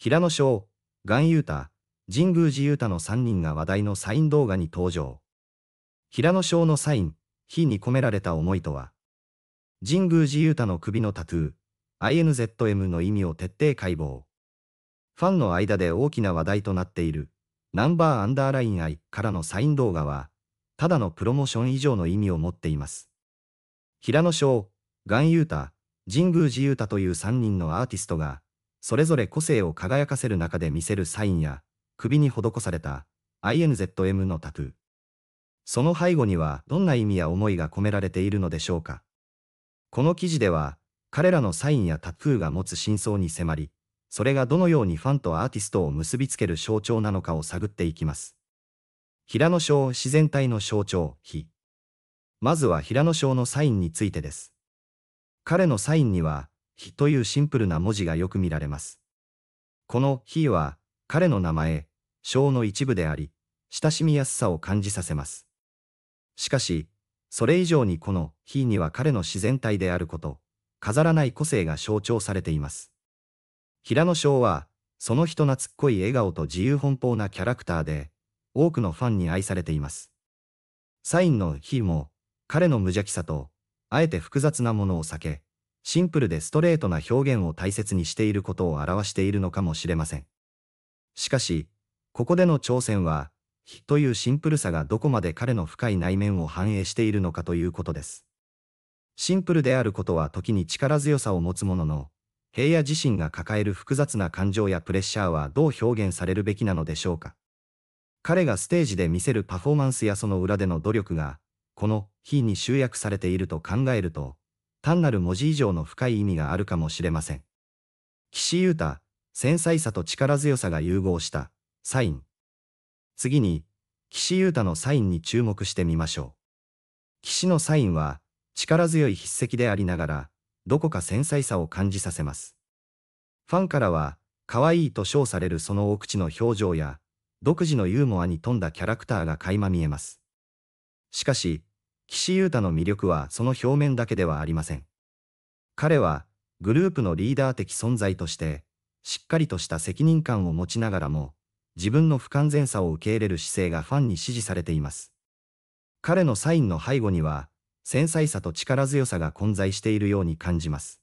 平野翔、岩優太、神宮寺優太の3人が話題のサイン動画に登場。平野翔のサイン、火に込められた思いとは、神宮寺優太の首のタトゥー、INZM の意味を徹底解剖。ファンの間で大きな話題となっている、ナンバーアンダーライン愛からのサイン動画は、ただのプロモーション以上の意味を持っています。平野翔、岩優太、神宮寺優太という3人のアーティストが、それぞれ個性を輝かせる中で見せるサインや、首に施された INZM のタトゥー。その背後にはどんな意味や思いが込められているのでしょうか。この記事では、彼らのサインやタトゥーが持つ真相に迫り、それがどのようにファンとアーティストを結びつける象徴なのかを探っていきます。平野章自然体の象徴、非。まずは平野章のサインについてです。彼のサインには、日というシンプルな文字がよく見られます。この日は彼の名前、章の一部であり、親しみやすさを感じさせます。しかし、それ以上にこの日には彼の自然体であること、飾らない個性が象徴されています。平野章は、その人懐っこい笑顔と自由奔放なキャラクターで、多くのファンに愛されています。サインの日も、彼の無邪気さと、あえて複雑なものを避け、シンプルでストレートな表現を大切にしていることを表しているのかもしれません。しかし、ここでの挑戦は、というシンプルさがどこまで彼の深い内面を反映しているのかということです。シンプルであることは時に力強さを持つものの、平野自身が抱える複雑な感情やプレッシャーはどう表現されるべきなのでしょうか。彼がステージで見せるパフォーマンスやその裏での努力が、この日に集約されていると考えると、単なる文字以上の深い意味があるかもしれません。岸優太、繊細さと力強さが融合した、サイン。次に、岸優太のサインに注目してみましょう。岸のサインは、力強い筆跡でありながら、どこか繊細さを感じさせます。ファンからは、可愛いと称されるそのお口の表情や、独自のユーモアに富んだキャラクターが垣間見えます。しかし、岸優太の魅力はその表面だけではありません。彼は、グループのリーダー的存在として、しっかりとした責任感を持ちながらも、自分の不完全さを受け入れる姿勢がファンに支持されています。彼のサインの背後には、繊細さと力強さが混在しているように感じます。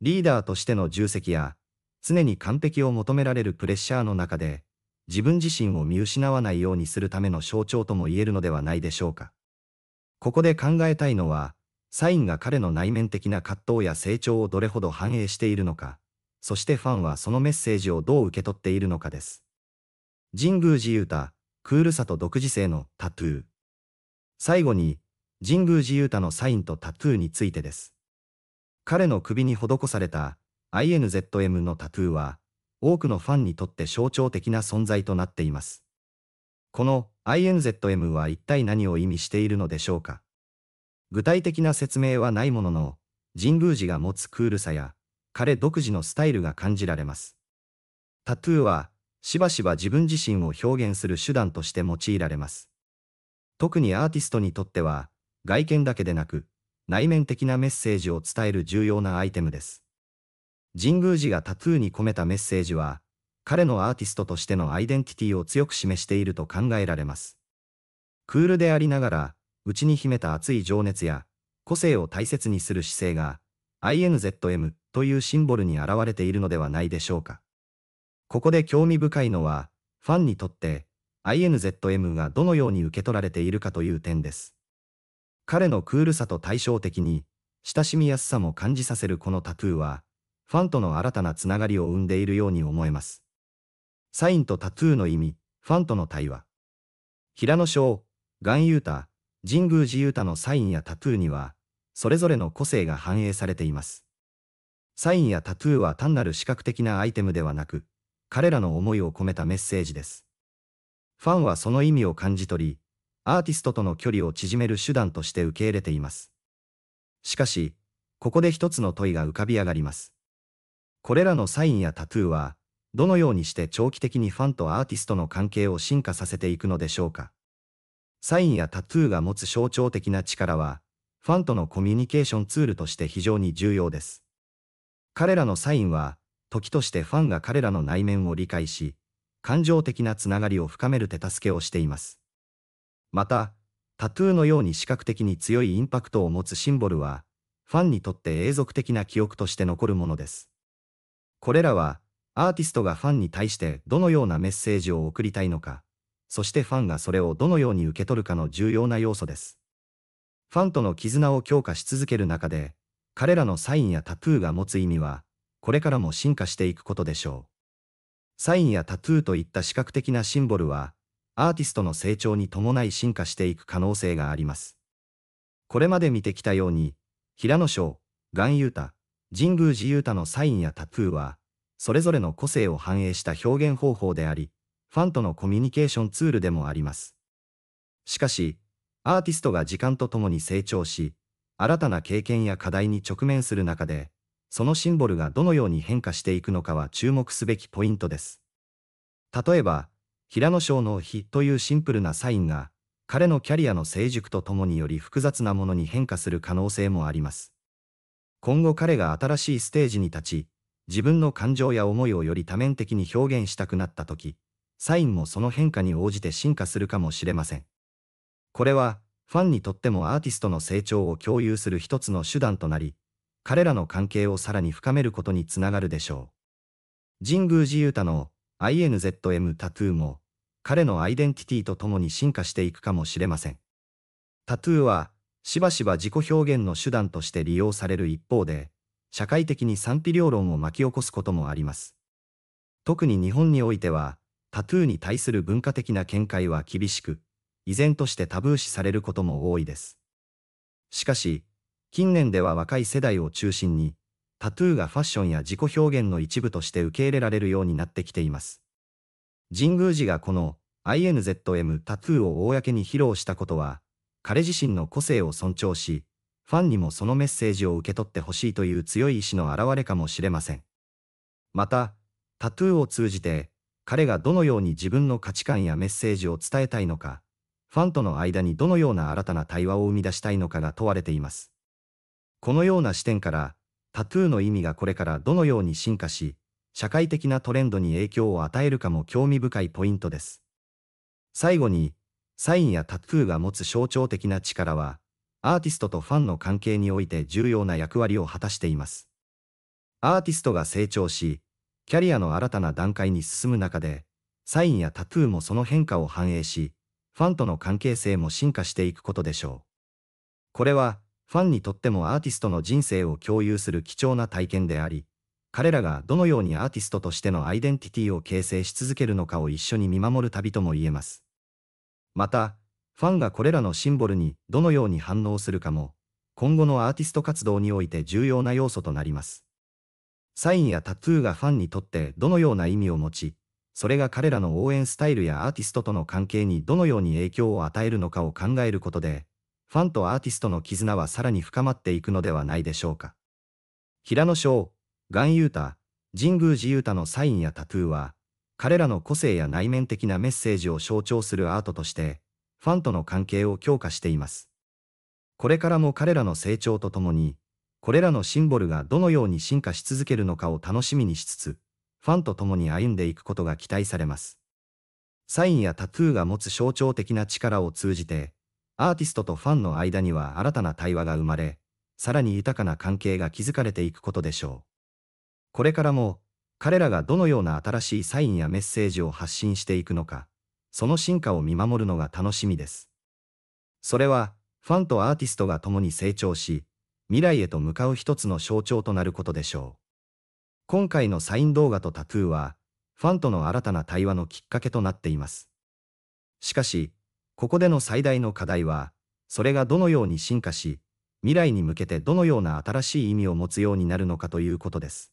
リーダーとしての重責や、常に完璧を求められるプレッシャーの中で、自分自身を見失わないようにするための象徴とも言えるのではないでしょうか。ここで考えたいのは、サインが彼の内面的な葛藤や成長をどれほど反映しているのか、そしてファンはそのメッセージをどう受け取っているのかです。神宮寺勇太、クールさと独自性のタトゥー。最後に、神宮寺勇太のサインとタトゥーについてです。彼の首に施された INZM のタトゥーは、多くのファンにとって象徴的な存在となっています。この INZM は一体何を意味しているのでしょうか具体的な説明はないものの、神宮寺が持つクールさや、彼独自のスタイルが感じられます。タトゥーは、しばしば自分自身を表現する手段として用いられます。特にアーティストにとっては、外見だけでなく、内面的なメッセージを伝える重要なアイテムです。神宮寺がタトゥーに込めたメッセージは、彼のアーティストとしてのアイデンティティを強く示していると考えられます。クールでありながら、内に秘めた熱い情熱や、個性を大切にする姿勢が、INZM というシンボルに現れているのではないでしょうか。ここで興味深いのは、ファンにとって INZM がどのように受け取られているかという点です。彼のクールさと対照的に、親しみやすさも感じさせるこのタトゥーは、ファンとの新たなつながりを生んでいるように思えます。サインとタトゥーの意味、ファンとの対話。平野翔、岩優太、神宮寺雄太のサインやタトゥーには、それぞれの個性が反映されています。サインやタトゥーは単なる視覚的なアイテムではなく、彼らの思いを込めたメッセージです。ファンはその意味を感じ取り、アーティストとの距離を縮める手段として受け入れています。しかし、ここで一つの問いが浮かび上がります。これらのサインやタトゥーは、どのようにして長期的にファンとアーティストの関係を進化させていくのでしょうか。サインやタトゥーが持つ象徴的な力は、ファンとのコミュニケーションツールとして非常に重要です。彼らのサインは、時としてファンが彼らの内面を理解し、感情的なつながりを深める手助けをしています。また、タトゥーのように視覚的に強いインパクトを持つシンボルは、ファンにとって永続的な記憶として残るものです。これらは、アーティストがファンに対してどのようなメッセージを送りたいのか、そしてファンがそれをどのように受け取るかの重要な要素です。ファンとの絆を強化し続ける中で、彼らのサインやタトゥーが持つ意味は、これからも進化していくことでしょう。サインやタトゥーといった視覚的なシンボルは、アーティストの成長に伴い進化していく可能性があります。これまで見てきたように、平野翔、岩優太、神宮寺優太のサインやタトゥーは、それぞれの個性を反映した表現方法であり、ファンとのコミュニケーションツールでもあります。しかし、アーティストが時間とともに成長し、新たな経験や課題に直面する中で、そのシンボルがどのように変化していくのかは注目すべきポイントです。例えば、平野翔の日というシンプルなサインが、彼のキャリアの成熟とともにより複雑なものに変化する可能性もあります。今後彼が新しいステージに立ち、自分の感情や思いをより多面的に表現したくなった時、サインもその変化に応じて進化するかもしれません。これは、ファンにとってもアーティストの成長を共有する一つの手段となり、彼らの関係をさらに深めることにつながるでしょう。神宮寺勇太の INZM タトゥーも、彼のアイデンティティとともに進化していくかもしれません。タトゥーは、しばしば自己表現の手段として利用される一方で、社会的に賛否両論を巻き起こすこともあります。特に日本においては、タトゥーに対する文化的な見解は厳しく、依然としてタブー視されることも多いです。しかし、近年では若い世代を中心に、タトゥーがファッションや自己表現の一部として受け入れられるようになってきています。神宮寺がこの INZM タトゥーを公に披露したことは、彼自身の個性を尊重し、ファンにもそのメッセージを受け取ってほしいという強い意志の表れかもしれません。また、タトゥーを通じて、彼がどのように自分の価値観やメッセージを伝えたいのか、ファンとの間にどのような新たな対話を生み出したいのかが問われています。このような視点から、タトゥーの意味がこれからどのように進化し、社会的なトレンドに影響を与えるかも興味深いポイントです。最後に、サインやタトゥーが持つ象徴的な力は、アーティストとファンの関係において重要な役割を果たしています。アーティストが成長し、キャリアの新たな段階に進む中で、サインやタトゥーもその変化を反映し、ファンとの関係性も進化していくことでしょう。これは、ファンにとってもアーティストの人生を共有する貴重な体験であり、彼らがどのようにアーティストとしてのアイデンティティを形成し続けるのかを一緒に見守る旅とも言えます。また、ファンがこれらのシンボルにどのように反応するかも、今後のアーティスト活動において重要な要素となります。サインやタトゥーがファンにとってどのような意味を持ち、それが彼らの応援スタイルやアーティストとの関係にどのように影響を与えるのかを考えることで、ファンとアーティストの絆はさらに深まっていくのではないでしょうか。平野翔、岩優太、神宮寺優太のサインやタトゥーは、彼らの個性や内面的なメッセージを象徴するアートとして、ファンとの関係を強化しています。これからも彼らの成長とともに、これらのシンボルがどのように進化し続けるのかを楽しみにしつつ、ファンと共に歩んでいくことが期待されます。サインやタトゥーが持つ象徴的な力を通じて、アーティストとファンの間には新たな対話が生まれ、さらに豊かな関係が築かれていくことでしょう。これからも、彼らがどのような新しいサインやメッセージを発信していくのか、その進化を見守るのが楽しみです。それは、ファンとアーティストが共に成長し、未来へと向かう一つの象徴となることでしょう。今回のサイン動画とタトゥーは、ファンとの新たな対話のきっかけとなっています。しかし、ここでの最大の課題は、それがどのように進化し、未来に向けてどのような新しい意味を持つようになるのかということです。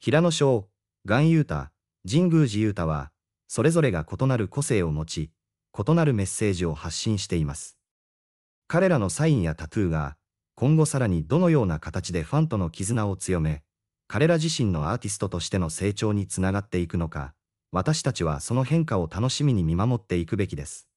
平野翔、岩雄太、神宮寺勇太は、それぞれが異なる個性を持ち、異なるメッセージを発信しています。彼らのサインやタトゥーが、今後さらにどのような形でファンとの絆を強め、彼ら自身のアーティストとしての成長につながっていくのか、私たちはその変化を楽しみに見守っていくべきです。